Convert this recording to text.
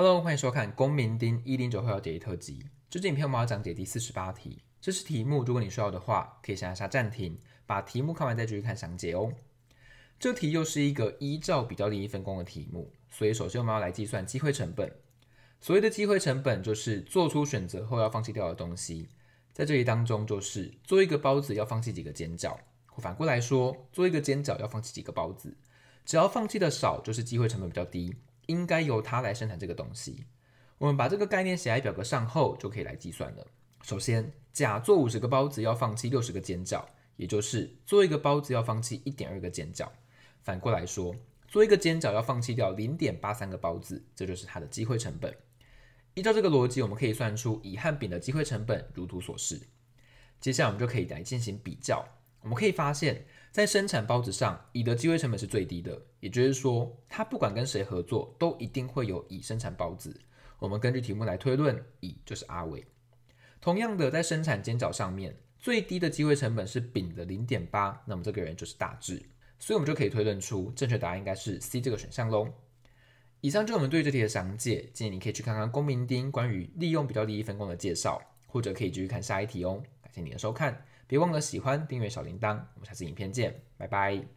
Hello，欢迎收看公民丁一零九会要解题特辑。这支影片我们要讲解第四十八题。这是题目，如果你需要的话，可以按下暂停，把题目看完再继续看详解哦。这题又是一个依照比较利益分工的题目，所以首先我们要来计算机会成本。所谓的机会成本，就是做出选择后要放弃掉的东西。在这里当中，就是做一个包子要放弃几个煎饺，或反过来说，做一个煎饺要放弃几个包子。只要放弃的少，就是机会成本比较低。应该由他来生产这个东西。我们把这个概念写在表格上后，就可以来计算了。首先，甲做五十个包子要放弃六十个煎饺，也就是做一个包子要放弃一点二个煎饺。反过来说，做一个煎饺要放弃掉零点八三个包子，这就是它的机会成本。依照这个逻辑，我们可以算出乙和丙的机会成本，如图所示。接下来，我们就可以来进行比较。我们可以发现。在生产包子上，乙的机会成本是最低的，也就是说，他不管跟谁合作，都一定会有乙生产包子。我们根据题目来推论，乙就是阿伟。同样的，在生产煎饺上面，最低的机会成本是丙的零点八，那么这个人就是大智。所以，我们就可以推论出正确答案应该是 C 这个选项喽。以上就是我们对这题的详解，建议你可以去看看公明丁关于利用比较利益分工的介绍，或者可以继续看下一题哦。谢谢你的收看，别忘了喜欢、订阅小铃铛，我们下次影片见，拜拜。